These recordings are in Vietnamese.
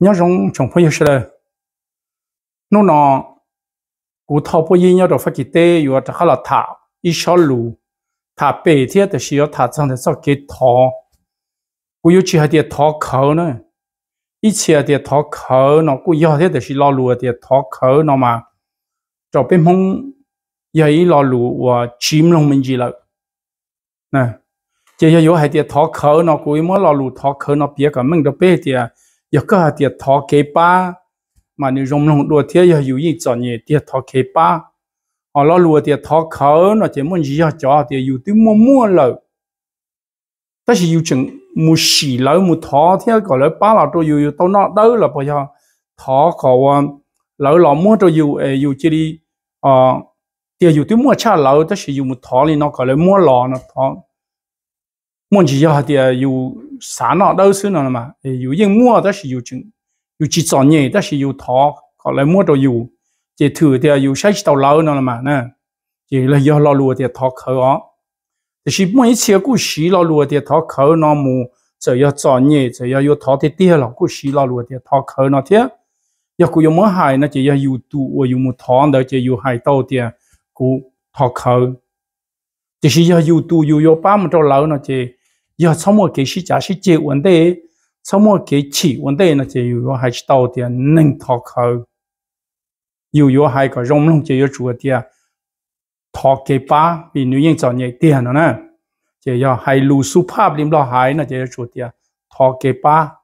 nhớ rong chồng phải yêu sợ nó nó cụ thao phải yêu nhớ đồ phát kí tế, yêu ta khá là thả ít sợ lù thả bể thế thì chỉ thả trong thì sao kí thọ cụ yêu chỉ hai tiệt thọ khờ nữa ít chỉ hai tiệt thọ khờ nó cú yêu thế thì chỉ lo lù tiệt thọ khờ nó mà cho bên mông vậy lo lù và chìm lòng mình gì lại nè chỉ yêu hai tiệt thọ khờ nó cụ yêu mới lo lù thọ khờ nó biết cả mình đâu biết tiệt 要个下点头给吧，嘛你容容多天要有人找你点头给吧，啊老罗点头口，那点么子要找点有点么么了，但是有种木死了木头天搞了巴了都有有到那到了不要头口啊，老老么都有诶有这里啊，点有点么差老，但是有木头哩那搞了么老那头，么子要点有。xã nọ đâu xứ nào mà dù yên mua đó là dù chừng dù chỉ cho đó là dù thọ còn lại mua đồ dù chỉ thử thì dù sách tàu lâu nào mà nè chỉ là do lo lùa thì thọ khởi mỗi chiếc cú xí lo lùa thì thọ khởi nó mù giờ yêu cho nhẹ giờ yêu thì tiếc là cú xí lo lùa thì thọ khởi nó thế giờ cú yêu mua nó chỉ yêu dù tu yêu mua thọ đó chỉ yêu hại tàu thì cú thọ khởi thì chỉ yêu dù tu yêu ba một trâu lâu nó chỉ 要草木给是假是这问题，草木给起问题呢就有还是到的能脱口，有有还个容容就有做的，脱给巴比女人早一点了呢，就要还露出怕不了还呢就要做的，脱给巴，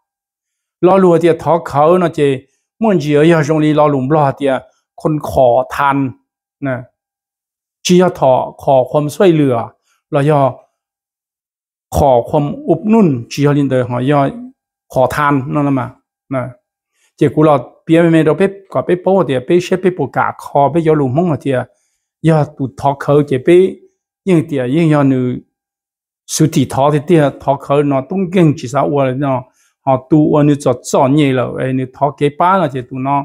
老路的脱口呢就มันจะ要容易老ลุ่ม老的คนขอทานนะจะ要ขอขอความช่วยเหลือเรา要ขอความอุบนุ่นชีฮอลินเดอร์หอยอขอทานนั่นละมานะเจ้ากูเราเปียไม่เราไปก็ไปโป้เดียไปเช็ดไปปูกาคอไปยอลุมงเดียยอตุทอเขาเจ้าไปยิ่งเดียยิ่งยอนูสุธิทอที่เดียทอเขาเนาะต้องเก่งจีสาวเลยเนาะหอตัวอันนี้จอดจอดเนี่ยเราไอ้นี่ทอเก็บป้าเนาะเจ้าตัวเนาะ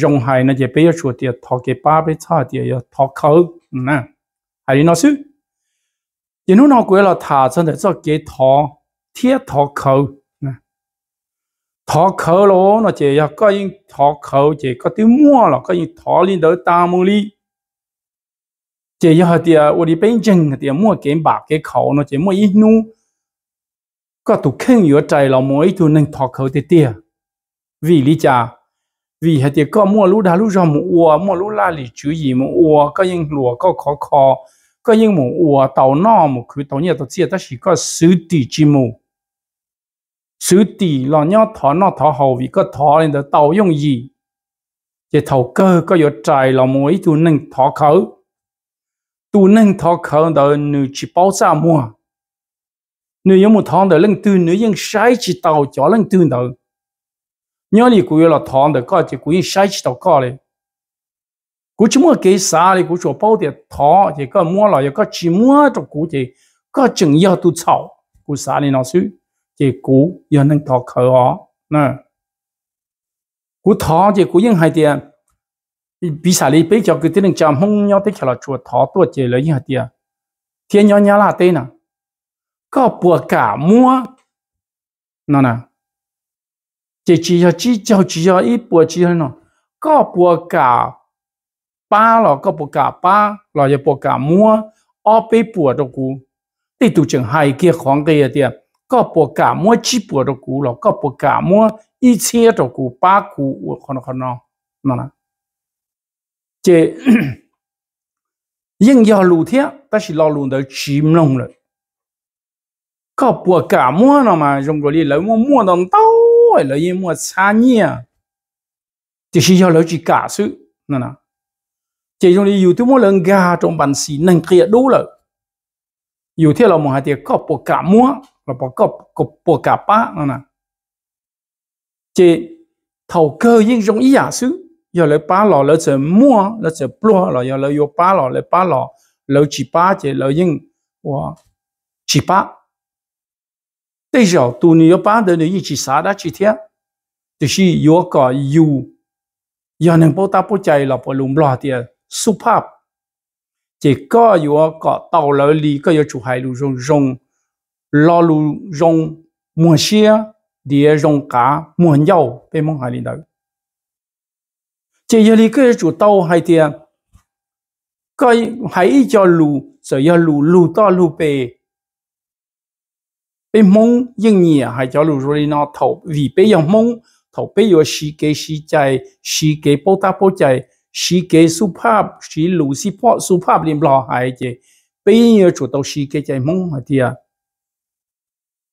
ยงไห้นะเจ้าไปยอชัวเดียทอเก็บป้าไปชาเดียยอทอเขานะไอ้นี่เนาะซื้อ因为那过了他真的做给他贴他口呢，他口咯，那就要个人他口就个对摸了，个人他领导大木里，就要点我的本正点摸给把给口呢，就摸一弄，个都肯有在了，摸一就能他口的点，为你家。vì hạt tiền có mua lũ đá lũ rồng mua mua lũ la lì chú gì mua có những lúa có khó khó ก็ยังมูอัวเต่าน้อมูคือเต่าเนี่ยตัวเจียแต่สิก็ซื้อตีจิมูซื้อตีหล่อเนาะถอนนอถอหวีก็ถอเลยแต่เต่ายงยีจะเท่าเกอก็ยดใจหล่อมวยตัวหนึ่งถอเขาตัวหนึ่งถอเขาเดินหนึ่งจีเป้าซ่ามัวหนึ่งยังมูทองเดินเรื่องตื่นหนึ่งยังใช้จีเต่าจ่อเรื่องตื่นเดินย้อนอีกูยอดถอนเดินก็จะกูยังใช้จีเต่าก็เลย cú chỉ mua cái xa thì cú chỗ bao tiền thọ thì có mua lại có chỉ mua trong cú thì có chừng giờ tu chậu cú xa thì nó xứ thì cú giờ nên thọ khởi ó nè cú thọ thì cú những hai tiền bị xả đi bây giờ cứ tiếng chạm không nhau tới là chuột thọ tuột chỉ lấy hai tiền thiên nhau nhau là tên nè, có bùa cả mua nè nè chỉ chỉ cho chỉ cho chỉ cho ít bùa chỉ cho nó có bùa cả ba lò có bộ cả ba lò giờ bộ cả mua ở bê bùa đồ cũ Đi tụ chừng hai kia khoảng kia tiệt có bộ cả mua chỉ bùa đồ cũ lò có bộ cả mua y xe đồ cũ ba cũ còn còn nó nó là chế nhưng giờ lù thế ta chỉ lo lù tới chìm lòng rồi có bộ cả mua nó mà dùng cái gì lấy mua mua đồng tao lấy mua xa nhia thì chỉ giờ lấy chỉ cả sự nó là chỉ trong đi YouTube mỗi lần gà trong bản xí năng kia đủ rồi thế là một hạt tiền có bộ cả mua là bộ có có bộ cả ba nữa nè chỉ thầu cơ nhưng trong ý giả xứ giờ lấy ba lò lấy chờ mua lấy chờ plua là giờ lấy vô ba lò lấy ba lò lấy chỉ ba chỉ lấy nhưng wow chỉ ba bây giờ tu ni vô ba đời ni chỉ sáu đã chỉ thế thì khi vô cả yêu giờ nên bảo ta bảo chạy là bảo lùng lo tiền สุภาพจะก็อยู่ก็เต่าเลยลีก็อยู่ชูไฮลูจงจงลอลูจงมัวเชียเดียจงกามัวเยาเป็นมองหาลินดาเจียลีก็อยู่เต่าไฮเตียก็ไฮจะลูจะยาลูลูต่อลูเปเป็นมงยังเงียไฮจะลูโรลินอทวีเป็นยังมงทบีอยู่สีเกสีใจสีเกปูตาปูใจสีเกสุภาพสีหลูสิพอสุภาพริมรอหายเจปีเยอะจุดตัวสีเกใจมงเดีย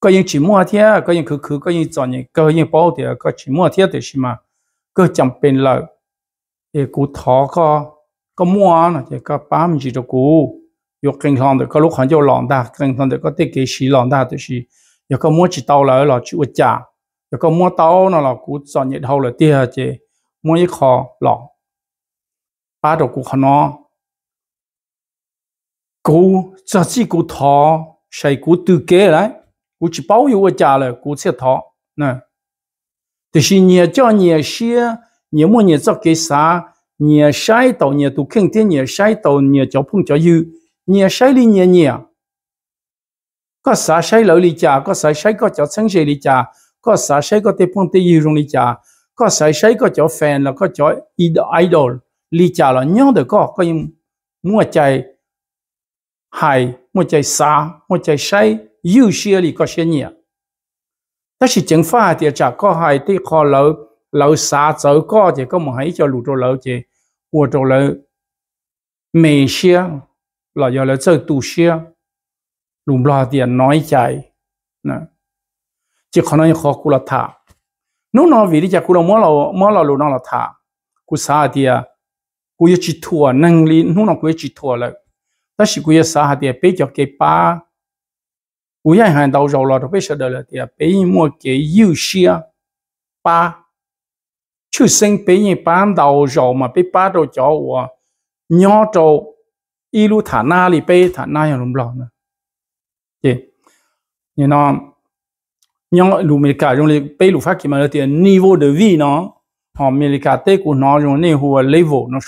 ก็ยังชิมัวเทียก็ยังคือคือก็ยังจอนยังก็ยังเป้าเดียก็ชิมัวเทียเดียใช่ไหมก็จําเป็นเลยเอกูทอก็ก็มัวนะเจก็ป้ามจีตกูยกเก่งทองเดียก็ลูกขันเจ้าหลอนได้เก่งทองเดียก็เตะเกสีหลอนได้ตัวสียก็มัวจีเตาเลยหรอชิวจ่าเดี๋ยวก็มัวเตาเนาะหรอกูจอนยังเท่าเลยเดียเจมัวยี่คอหลอก巴着古可能，古这是古他，谁古都给来，古只保佑我家了，古才他呢。但是你叫你写，你么你做给啥？你晒到你都肯定你晒到你就碰着有，你晒哩你你，个啥晒老哩家，个啥晒个叫城市哩家，个啥晒个地方地有容哩家，个啥晒个叫 fan 了，个叫 idol。lý trả là nhớ được có có những mua chạy hay mua chạy xa mua chạy say yêu xe lý có xe nhỉ ta chỉ chẳng phải thì chả có hay thì khó lỡ lỡ xa 走过去，咁咪喺就路做路去，我做了美些，落有了做多些，路落啲耐ใจ，嗱，即可能要學古拉塔，侬嗱為啲只古拉摩羅摩羅路嗱拉塔，古沙啲啊，กูยจิทัวนั่งลีนู่นกูยจิทัวเลยแต่สิกูยสาหัสเดียไปจากเกป้ากูยังหันดาวเราเราไปเสด็จเลยเดียไปมัวเกยูเชียป้าชื่อเสียงไปยังป้าดาวเรามาไปป้าดาวจอวะย้อโจ一路塔那里被塔那样弄不了呢？对，你呢？让路美加用的被路法起码的 niveau de vie 呢？好，美加泰国呢用内湖 level 呢数，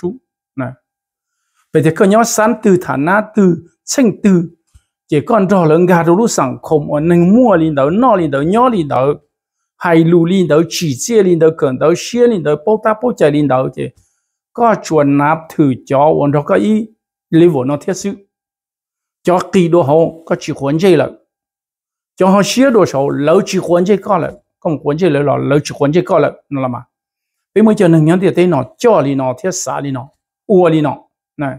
vậy thì có nhớ sẵn từ thả na từ sinh từ chỉ con rõ lớn gà đồ sẵn không ở nâng mua lên đó nó lên đó nhớ lên đó hay lù lên đó chỉ chia lên đó cần đó xia lên đó bố ta bố chạy lên đó chỉ có chuẩn nạp thử cho ổn đó có ý lý vô nó thiết sự cho kỳ đồ hồ có chỉ huấn chơi lợi cho họ xia đồ sổ lâu chỉ huấn chơi có lợi không huấn chơi lợi là lâu chỉ huấn chơi có lợi nó là mà bây mới cho nên nhớ thì thấy nó cho lên nó thiết xả lên nó ua lên nó này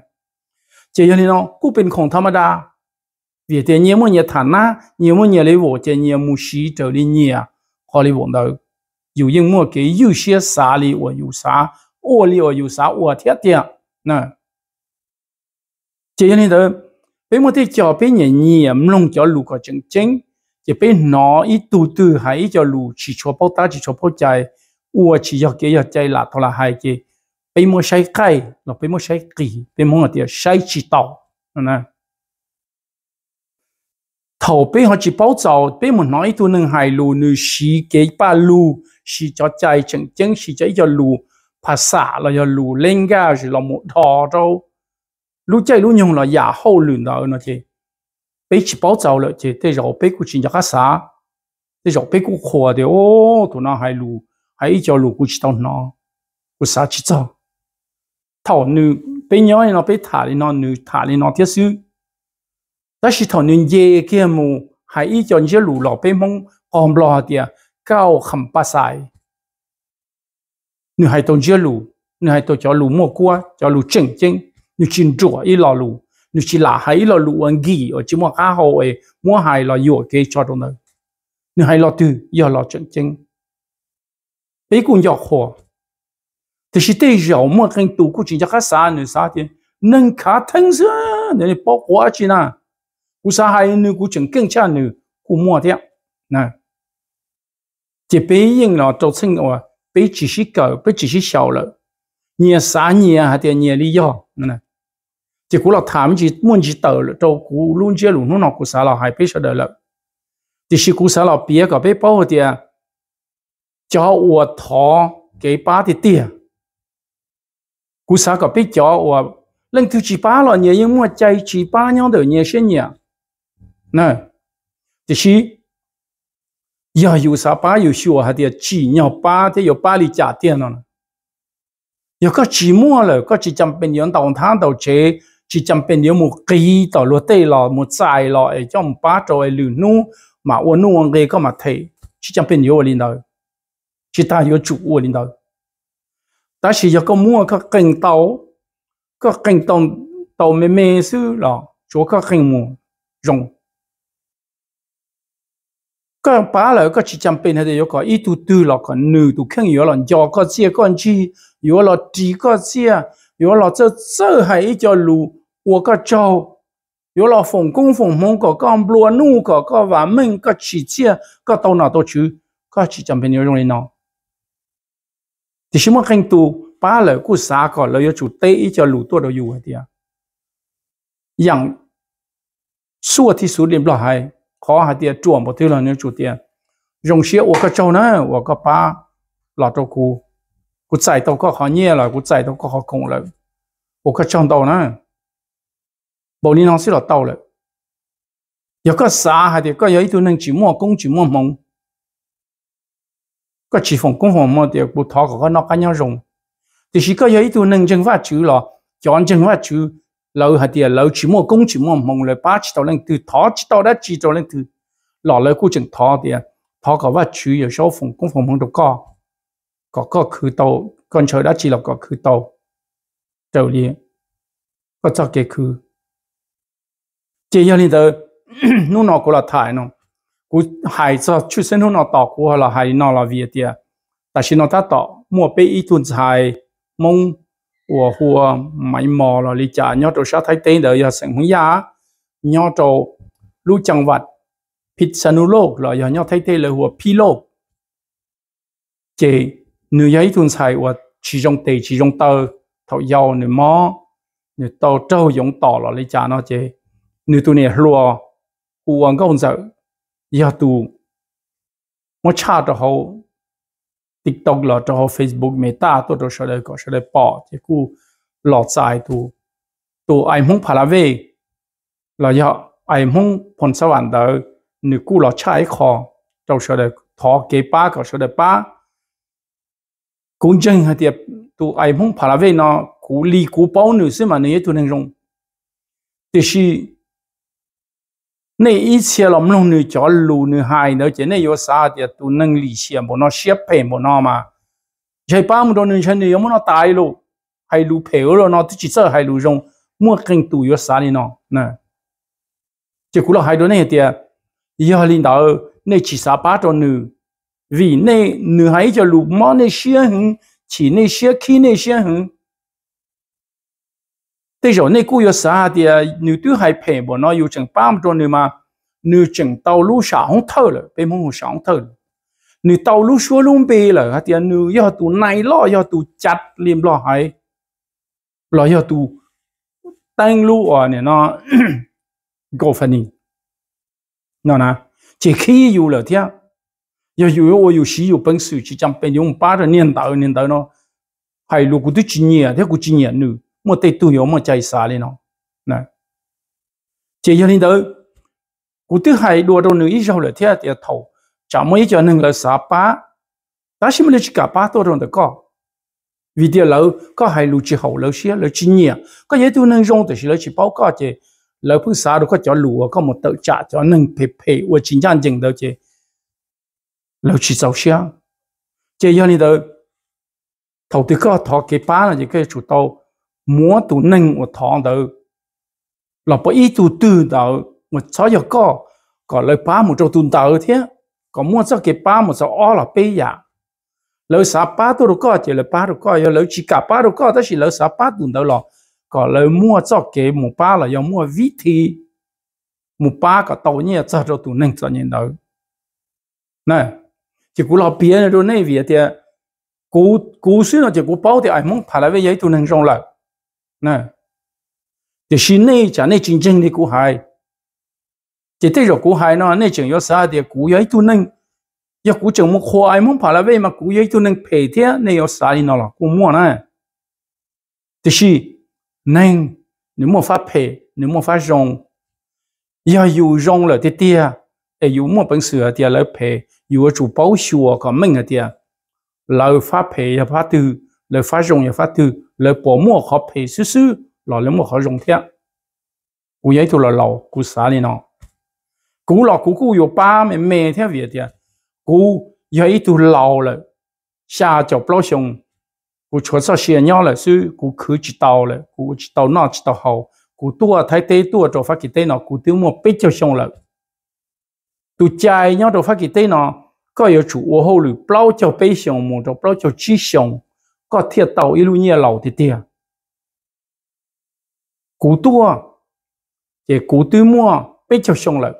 จียนี่น้องกูเป็นของธรรมดาเวียเตียนเนี่ยมันเนี่ยฐานะเนี่ยมันเนี่ยเลยวัวเจียนเนี่ยมูชีเจ้าลีเนี่ยพอเลยวอกเราอยู่ยังมั่วเกี่ยวเสียสาลีว่าอยู่สาอัวลีว่าอยู่สาอัวเทียเตียนะเจียนี่เด้อเป็นมันที่จ้าเป็นเนี่ยเนียมัลงจ้าลูกก็จริงจริงจะเป็นหนออีตูตูอหายจ้าลูกชิชัวพ่อตาชิชัวพ่อใจอัวชิยากเกี่ยวใจหลับทรหายเกี่ย被莫晒开，老被莫晒给，被莫的晒起到，那头被好几包早，被莫哪一头能海路，你是给把路，是叫在整整是叫叫路，怕傻了叫路，人家是老木头着，路在路用了也好轮到那些，被起包早了，这这老被过去叫啥？这老被过火的哦，都那海路，还一条路过去到哪？我啥去找？thảo nữ bé nhỏ nó bé thả lên nó nữ thả lên nó tiếc sư đó là thảo nữ dê kia mù hãy ý cho những lù lọ bé mong hòm lọ thì cao khẩm ba sai nữ hãy tôn dê lù, nữ hãy tôn cho lù mua qua cho lù chân chân, nữ chín rửa ý lọ lù, nữ chỉ là hay lọ lù ăn gì ở chỉ mua cá hồ ấy mua hay lọ dừa kia cho đâu nữa nữ hãy lọ từ giờ lọ chân chân, bé cũng dọc hồ 这是对小莫跟独孤金家啥呢啥的，能卡腾是，那包括去呢，我啥还有那股整更强呢，古莫的那，这被人了造成哦，被几十个，被几十小了，年三年还得年里要，那，结果了他们就问起到了，到古龙街路那古啥了还被晓得了，这些古啥了别个被包的，叫我掏给巴的店。cú sa có biết cho và lần thứ chỉ ba là nhớ nhưng mà chạy chỉ ba nhau đều nhớ sinh nhỉ nè thì chỉ giờ yêu sa ba yêu sửa hay thì chỉ nhau ba thì yêu ba lý trả tiền rồi yêu có chỉ mua rồi có chỉ chăm bên nhau đầu tháng đầu chế chỉ chăm bên nhau một kỳ đầu lúa tây lò một dài lọ trong ba rồi lử nu mà uốn nu uốn ghê có mà thấy chỉ chăm bên nhau ở linh đầu chỉ ta yêu chủ uốn linh đầu ta chỉ cho có mua các kênh tàu các kênh tàu tàu mê mê sư là chỗ các kênh mua rồng các bà là các chị chăm bên hay có ít tu tu là còn nữ tu kinh yếu là do có chia con chi yếu là chỉ có chia yếu là cho sơ hay ít cho lù của các châu yếu là phòng công phòng mong có con bùa nu có có và mình các chị chia các tàu nào tổ chứ các chị chăm bên yếu rồng nào thì chúng ta kinh tu ba lời của xa có lời chủ tế ý cho lũ tua đầu dù hả tìa yang xua thì số điểm lo hay khó hả tìa chuẩn một thứ là như chủ tiền, dùng xe ô cái châu nữa ô cái ba là tàu cù cú chạy tàu có khó nhẹ rồi cú chạy tàu có khó cùng rồi ô cái trong tàu nữa bầu đi nó sẽ là tàu rồi giờ có xa hả tìa có giấy tôi nên chỉ mua công chỉ mua mong ก็ชีฟงกุ้งหัวมอเดียวกูทอก็ก็นอกกันยังรงแต่ชีก็ยังอีตัวหนึ่งจังว่าจือหรอย้อนจังว่าจือเราหัดเดียวเราชิมอกุ้งชิมอมองเลยป้าชิตอเล่นตือทอชิตอได้จีตอเล่นตือหล่อเลยกูจังทอเดียวทอก็ว่าจืออยู่ชอบฟงกุ้งหัวมองตัวก็ก็ก็คือโตคนเชยได้จีเราก็คือโตเจ้าเลี้ยก็จะเกี่คือเจียงนี่เตอนู่นนอกกูละถ่ายน้อง cú hay cho chú sinh hôn nó tỏ cú là hay nó là việc tiệt ta chỉ nó ta mua bê ít tuần hay mong của hùa máy mò là lý trả nhau trâu sát thái tên đời giờ sinh hôn giá nhau trâu lưu chẳng vật pít sân lô là giờ nhau thái tên là hùa pi lô chỉ nữ giấy tuần hay của chỉ trong tề chỉ trong tờ thầu dầu nữ mò nữ tàu trâu giống tỏ là lý trả nó chỉ nữ tuần này lùa hùa ngon dở giờ tu mà cha cho họ tiktok là cho họ facebook meta tôi cho sẽ đây có sẽ đây bỏ thì cô lọt sai tu tu ai muốn phá là về là giờ ai muốn phun sao anh đó nếu cô lọt sai khó tôi sẽ đây thọ kế ba có sẽ đây ba cũng chân hay tiệp tu ai muốn phá là về nó cú li cú bao nữa mà nếu tu nên dùng thì นี่อีเชียลมลงนี่จอลูนี่หายเนาะเจนี่ยศาเดียตุนังลีเชียบนอเชียเพ่บนอมาใช่ป้ามันโดนนี่ฉันนี่ยมันนอตายลูให้ลูเผลแล้วนอที่จิตเจอให้ลูจงมั่วกินตุยศานี่นอนะจะคุเราให้โดนนี่เดียยาลินดาวนี่จิตสาป้าตัวนี่ vì นี่นี่ให้จะลูมอนี่เชียหึงฉีนี่เชียขี้นี่เชียหึง thế rồi nãy cú yo sa thì à, nữ tu hai phê bọn nó yêu chẳng bám cho nữ mà nữ chẳng tàu lú sả không thở rồi bên mông sả không thở nữ tàu lú xua luôn bê rồi thì à, nữ yo tu này lo yo tu chặt liềm lo hay lo yo tu tăng lú ở này nó go phân đi nó nè chỉ khi yêu là thế yo yo yo yo xí yo bận sự chỉ chăm bên dùng ba rồi niên tàu niên tàu nó hay lúc cũng tu chín nhẹ thế cũng chín nhẹ nữ một tay tu yếu một chạy xa lên nó nè. chỉ cho nên đó cụ thứ hai đua đầu nữ israel là thế à, thì thầu chả mấy cho nên là sa ba, ta xem là chỉ cả ba tôi rồi được có vì thế là có hai lũ chỉ hậu lũ xia lũ chỉ nhẹ có dễ tu nên rong thì là chỉ báo cáo chứ lỡ phương xa được có cho lũ có một tự trả cho nên phê phê và chính trang chừng đâu chứ lỡ chỉ giàu xia chỉ do này đó thầu thì có thọ cái ba là chỉ cái chủ tàu múa tụ nâng một thọ tự là bởi ý tụ tư đầu một cháu giờ có có lời ba một chỗ tuần tự thế có mua cho cái ba một chỗ ó là bây giờ lời sa ba tôi được có chỉ lời ba rồi có giờ lời chỉ cả ba rồi có đó là lời sa ba tụn tàu là có lời mua cho cái một ba là giờ mua vĩ thị một ba có tàu nhẹ cho trâu tụ nâng cho nhìn đầu nè chỉ cũng là bia rồi này việc thì cố cố suy là chỉ có báo thì ai muốn phải là với giấy tụ nâng rong lại nè thì xin này chả này chính chính thì cú hại chỉ thấy rồi cú hại nó này chẳng có sao thì cú ấy tu nưng, giờ cú chẳng muốn khoai muốn phải là về mà cú ấy tu nưng phê thế này có sao thì nó là cú mua nè thì khi nâng nếu mà phát phê nếu mà phát rong giờ dù rong là tiếc tiếc ai dù mà bằng sửa thì là phê dù chủ bảo sửa còn mình là tiếc lời phát phê là phát từ lời phát rong là phát từ lời bỏ mua khó phê sư sư lò lấy mua khó rong thiệt cú ấy thu lò lầu cú xả đi nó cú lò cú cú yo ba mẹ mẹ theo việc thiệt cú ấy thu lầu rồi xa cho bao sông cú chúa sao xia nhau là sư cú cứ chỉ tàu là cú chỉ tàu nọ chỉ tàu hậu cú tua thái tế tua cho phát kỳ tế nó cú tiêu mua bít cho sông là tụ chạy nhau cho phát kỳ tế nó có yếu chủ ô hậu lử bao cho bê sông một cho bao cho chi sông ก็เทียเต่าอีลูเนียเหล่าเตียกูตัวเจกูตื้อมัวไปเจ้าชงเลย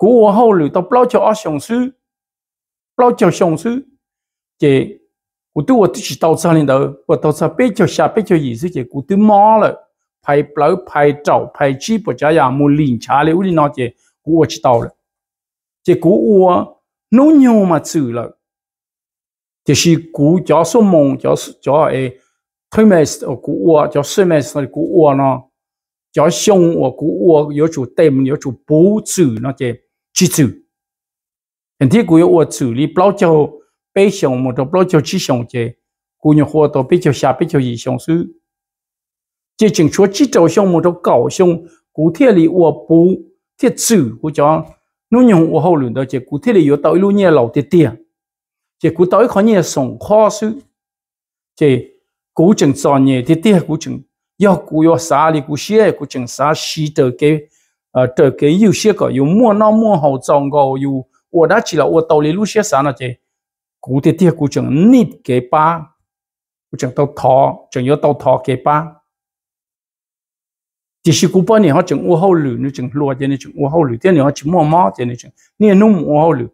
กูว่าเขาหรือต้องเปล่าเจ้าอ้อชงซื้อเปล่าเจ้าชงซื้อเจกูตัวที่ชิตเอาซาลินเดอร์ว่าตัวซาไปเจ้าชาไปเจ้าอีซื้อเจกูตื้อมอเลยไปเปล่าไปเจ้าไปชีปจ้ายามูลินชาเลยอุลินอเจกูว่าชิตเอาเลยเจกูว่านุ่งโยมาซื้อเลย就是古叫什么叫叫诶，推麦是古沃叫什么是古沃呢？叫熊沃古沃有主对，有主补主那些基础。hiện thì cũng có xử lý bao cho bây giờ một đầu bao cho chỉ sống chế cũng nhiều hoạt động bây giờ xa bây giờ gì sống sự chỉ chính chúa chỉ đầu sống một đầu cầu sống cụ thể là ở bù thiết sự của cho nó nhiều ở hậu luận đó chế cụ thể là ở tới luôn nhà lầu tiệt tiệt chỉ cú tới khó nhẹ sống khó sự chỉ cú chừng cho nhẹ thì tiếc cú chừng do cú do xa thì cú xia cú chừng xa xí tờ cái ờ tờ cái yêu xia có yêu mua nó mua hậu tròn gò yêu ở đó chỉ là ở tàu lý lúc xia xa nó chỉ cú thì tiếc cú chừng nít cái ba cú chừng tàu thọ chừng yêu tàu thọ cái ba chỉ sự cú bao nhiêu họ chừng u hậu lử nữa chừng lúa cho nên chừng u hậu lử thế này họ mua mỏ cho nên chừng nên nung u hậu lử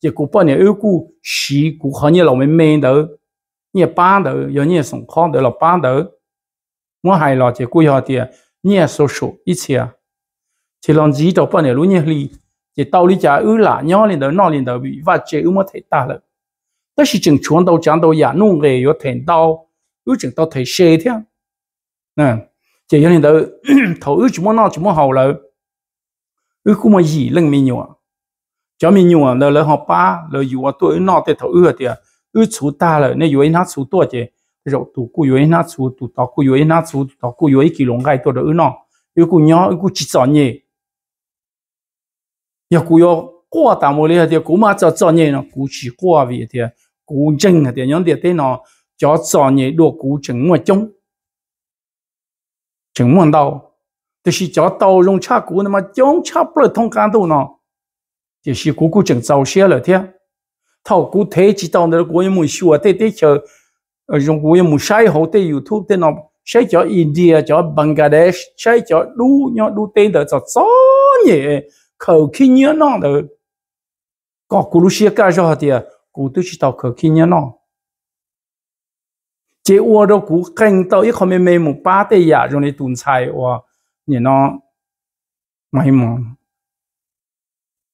一古半年二古十古好你老没没得，你八得要你送好得了八得，我还老这古要的你所说一切，这让几到半年六年里，这道理家二啦，两年的那年的比发这么太大了，但是正传到讲到也弄个要听到，又正到太些天，嗯，这一年的头又怎么闹怎么好了，又古么一愣没有啊？cho mình nhua lơ lỡ họ ba lơ yua tôi nó tê thấu ưa tiệt à, ư chú ta lơ nè yua nát chú tôi chứ rồi tụ cú yua nát chú tụ tao cú yua nát chú tụ tao cú yua kỳ lồng gai tôi đỡ nó ư cú nhỏ ư cú chỉ sợ nhỉ giờ cú yo qua tao mua lấy tiệt cú mà cho cho nhỉ nó cú chỉ qua vì tiệt à, cú chân tiệt nhóm tiệt tê nó cho cho nhỉ đồ cú chừng mua chung chừng mua đâu thì chỉ cho tàu lông cha cú nó mà chống cha bờ thông can đâu nó 这是姑姑正早些了的。thầu cú thế chỉ tao nữa của mùi sủa tê tê chờ ở trong của mùi sai hậu tê youtube tê nó sai cho india cho bangladesh sai cho đu nhọ đu tê đỡ cho gió nhỉ khẩu khi nhớ nó có cú lúc xia ca cho họ thì cú tôi chỉ tao khẩu khi nhớ nó chế ua đâu cú canh tao ít không mê mê ba tê giả rồi này tùn xài ua nhỉ nó mày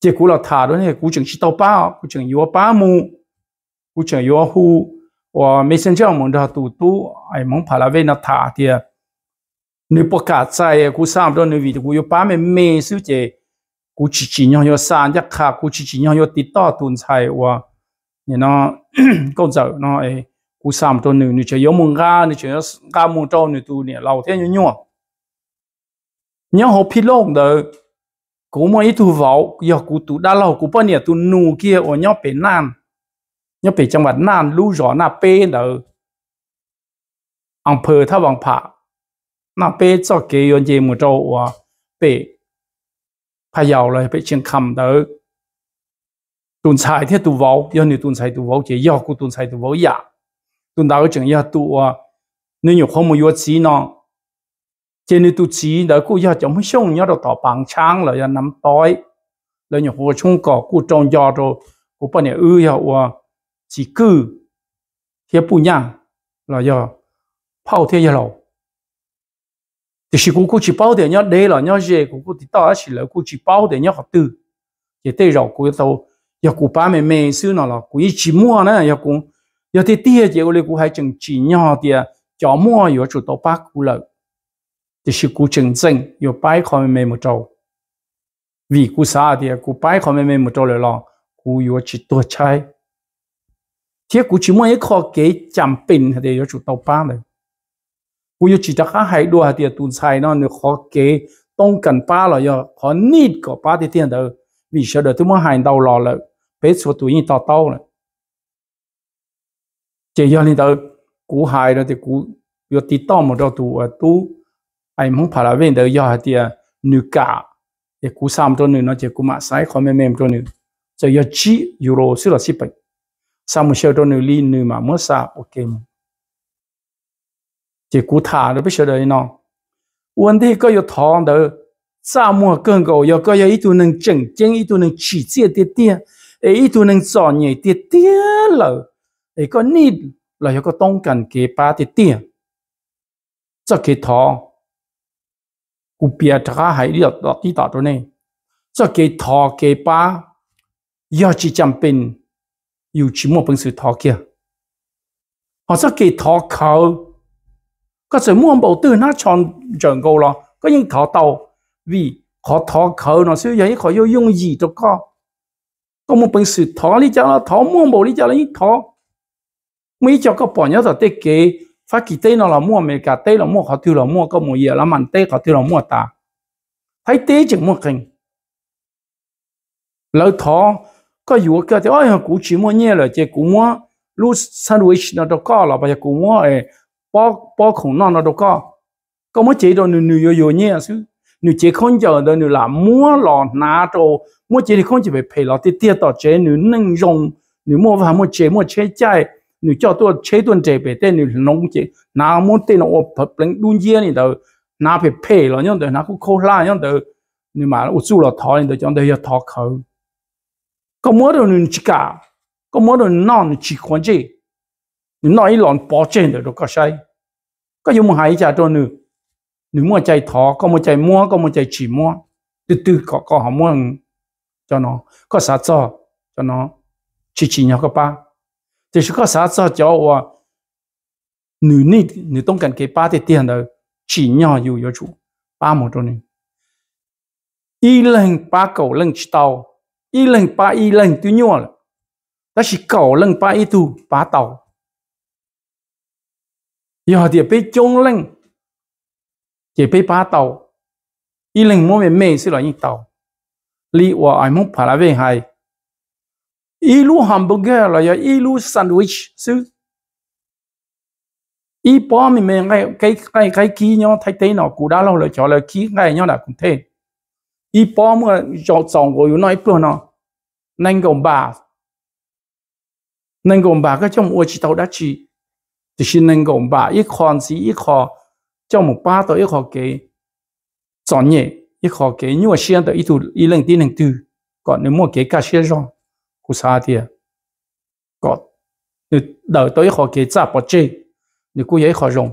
chỉ cú là thả đó thì cú chừng chỉ tàu bao cú chừng yếu ba mu cú chừng yếu hu và messenger mong đó tụ tụ ai mong phải là về nó thả thì nếu bắt cả sai cú sam đó nếu vì cú yếu ba mẹ mẹ sư chế cú chỉ chỉ nhau yếu san chắc khá chỉ chỉ nhau tít to tuần sai và như nó câu giờ nó ấy cú sam đó nếu nếu chỉ yếu ga nếu chỉ ga mong đó nếu tụ nè lâu thế nhau nhau nhau họ phi lông đó cố mà ít thu vào giờ cú tu đã lâu cú bao nhiêu tu nụ kia ở nhóc bên nan nhóc bên trong mặt nan lưu rõ na bên đó ông phơi thao bằng phạ na bên cho kia yon gì một trâu à bên phải giàu rồi bên trên cầm đó tuần sai thế tu vào giờ nhiều tuần sai tu vào chỉ giờ cú tuần sai tu vào ya tuần đào chừng giờ tu à nếu nhiều không một yếu chỉ nào trên như tu chỉ đó cô giờ chẳng mấy xong nhớ đâu tỏ bằng trang là giờ nắm tối là nhiều hồ chung cỏ cô trồng giờ rồi cô bao nhiêu ư giờ qua chỉ cứ thế bù nhang là giờ phao thế giờ lâu thì chỉ cô cô chỉ bao để nhớ đây là nhớ gì cô cô thì tao chỉ là cô chỉ bao để nhớ học từ thì tây rồi cô tao giờ cô ba mẹ mẹ xưa nào là cô chỉ mua nữa giờ cô giờ thì tiếc giờ cô lấy cô hay chừng chỉ nhỏ thì à, chó mua giờ chủ tao ba cô lợi thì sự cụ chứng chứng yêu bài khó mê mê một vì cụ xa thì cụ bài khó mê mê một trâu lời lòng cụ chỉ tổ chai thế cụ chỉ muốn khó kế chạm bình thì yêu chủ tàu ba này cụ yêu chỉ chắc khá hay đùa thì tùn sai nó nó khó kế tông cần ba là khó nít có ba thì tiền đâu vì sợ đợi tôi muốn hành đầu lò lợi bế số tuổi như tàu tàu chỉ do nên đâu cụ hài rồi thì cụ yêu tí to một đầu tù ở ai muốn phải là bên đó do thì nữ cả để cú sam cho nữ nó chỉ cú mạ sai khó mềm mềm cho nữ cho do chi euro xí là xí bệnh sam một cho nữ li nữ mà mất sa ok mà chỉ cú thả nó biết sao đấy nó vấn đề có yếu thong đó sa mua cơn cầu yếu có yếu ít tu nâng chỉnh chỉnh ít tu nâng chỉ chia tiệt tiệt ít tu nâng chọn nhảy tiệt tiệt là ấy có nít là yếu có tông cần kế ba tiệt tiệt cho kế thong u bia thà hai đi đọc đi đọc rồi này cho cái thọ cái ba giờ chỉ chăm bên yêu chỉ một bên sự thọ kia họ cho cái thọ khẩu có sự mua bảo tư nó chọn chọn câu lo có những thọ tàu vì họ thọ khẩu nó sẽ vậy họ yêu dùng gì cho có có một bên sự thọ lý cho thọ mua bảo lý cho nó thọ mấy cho có bỏ nhớ là tế kế phát kỳ tê nó là mua mẹ cả tê là mua họ tiêu là mua có mua gì là mặn tê họ tiêu là mua ta thấy tê chỉ mua kinh lỡ thọ có dù cái thì ôi cũ chỉ mua nhẹ là chỉ cũ mua lu sandwich nó đâu có là bây giờ cũ mua ấy bó bó khủng non nó đâu có có mấy chỉ đâu nửa nửa vô nhẹ chứ nửa chỉ không chờ đâu nửa làm mua lò nà đồ mua chỉ thì không chỉ phải phải lò tiết tiết tỏ chế nửa nâng dùng nửa mua vào mua chế mua chế chạy 你叫做切顿这边，但你农这，那么对呢，我不能中间你都拿被配了，样的拿个口烂样的，你嘛我做了他，你都讲的要他口，个么的你去干，个么的那你去管这，你那一浪保证的都搞谁，个有么还一家多呢，你么在他，个么在摸，个么在起摸，对对搞搞好么，叫侬，个啥子，叫侬，去去那个吧。thì chúng ta sát sao cho và nữ nít nữ Đông cần cái ba cái tiền đó chỉ nhỏ dù yếu chủ ba một trong này y lần ba cầu lần chỉ tàu y lần ba y lần tuy nhỏ là ta chỉ cầu lần ba y tu ba tàu giờ thì bị chống lần chỉ bị ba tàu y lần mỗi mẹ mẹ sẽ là những tàu lý và ai muốn phải là về hai ilu hamburger là ilu sandwich sư y bó mình mẹ ngay cái cái cái kí nhau thay thế nó cú đã lâu là cho là kí ngay nhau đã cũng thế y bó mà cho chồng của nó nói bữa nó nên gồm bà nên gồm bà cái trong ô chỉ tàu đã chỉ thì xin nên gồm bà ít con gì ít khó một ba tới ít khó kế chọn nhẹ ít khó kế nhưng mà xin tới ít thủ ít lần tin lần tư còn nếu mua kế cả xe rồi กูซาเดียก็นี่เดาตัวขอเกจับปอเจนี่กูยัยขอรง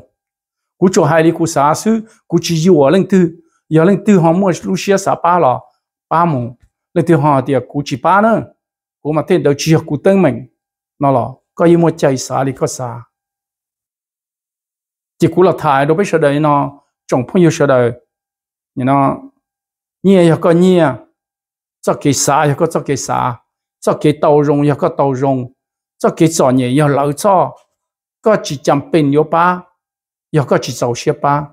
กูจะให้ลีกูซาซื้อกูจะอยู่เรื่องตื้อยาเรื่องตื้อหอมมัวลูเชียสาป้าหรอป้ามึงเรื่องตื้อหอเดียกูจีป้าเนอะกูมาเต้นเดาเชียกูเต้นมึงนั่นหรอก็ยิ่งมัวใจสาลีก็ซาจีกูหลับถ่ายเราไปเสด็จเนาะจงพงอยู่เสด็จเนี่ยเนาะเนี่ยก็เนี่ยจะกี่สาก็จะกี่สา cho cái đầu rong yêu có tàu rong cho cái sọ nhẹ yêu lỡ cho có chỉ chăm bên yêu ba yêu có chỉ giàu xe ba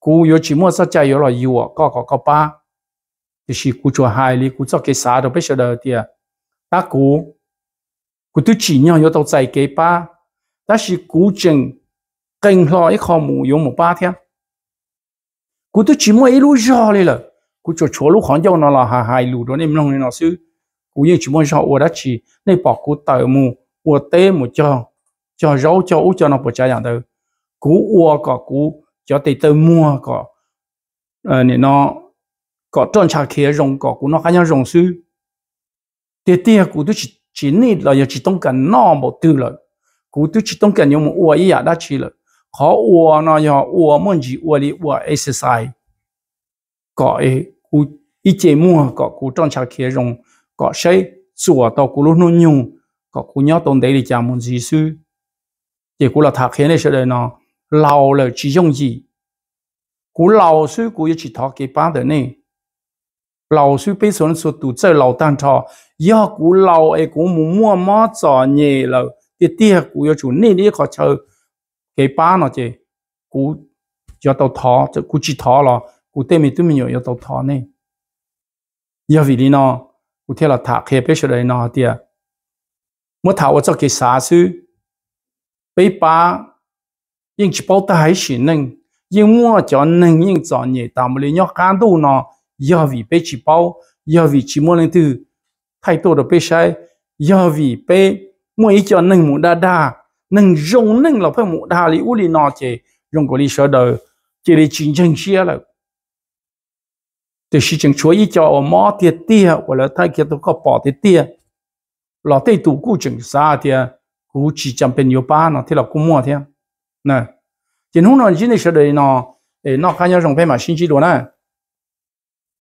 cú yêu chỉ mua sao chạy yêu là yêu có có có ba thì chỉ cú cho hai lý, cú cho cái xã đâu biết sao đời tiệt ta cú cú tôi chỉ nhau yêu đâu chạy cái ba ta chỉ cú chừng kênh lo ít khó mù yêu một ba thiệt, cú tôi chỉ mua ít lú giò lên là cú cho chỗ lú khó giàu nó là hai hai lú đó nên mình không nên nó xứ cú như chỉ muốn cho u đã chỉ nên bỏ cú tờ mù u tê một cho cho rau cho u cho nó bỏ trái dạng từ cú u có cú cho tê tơ mua có nên nó có tròn trà kia rồng có cú nó khá nhau rồng sư tê tê cú tôi chỉ chỉ nên là giờ chỉ tông cần nó một từ rồi cú tôi chỉ tông cần nhiều một u ấy đã chỉ rồi họ u nó giờ u muốn gì u đi u exercise có ấy cú ít chế mua có cú tròn trà kia rồng có xây sửa tàu của lúc nó nhung có cú nhớ tồn đấy thì chào gì Giêsu thì cú là thạc hiện này sẽ đời nó lâu là chỉ dùng gì cú lâu sư cú chỉ thọ cái ba đời này lâu sư bây giờ số tụ chơi lâu tan trò giờ cú lâu ấy cú muốn mua mỏ cho nhẹ là thì tiếc cú giờ chủ nên đi có chơi cái ba nó chứ cú cho tàu thọ cú chỉ thọ là cú tên mình tụi mình giờ tàu thọ này giờ vì đi nó u thia la tha khe pe shodai no tia mo tha cho ki sa su pe pa ying chi ta hai shi nang ying mo cho nang ying cho nye ta mo le nyo kan du no ya vi pe chi pau ya vi chi mo leng tu thay to do sai ya vi pe mo i cho nang mu da da nang rong nang la pe mu da li u li no che rong ko li chỉ để chính chân xia là thì chỉ chừng chúa ý cho ở mỏ tiệt tia và là thay kia tôi có bỏ tiệt tia lọ tây tủ cũ chừng xa thì cũ chỉ chăm bên nhiều ba nó thì là cũ mua thì nè chính hôm nó chỉ này sẽ đây nó để nó khai nhau rồng phim mà xin chỉ đồ nè.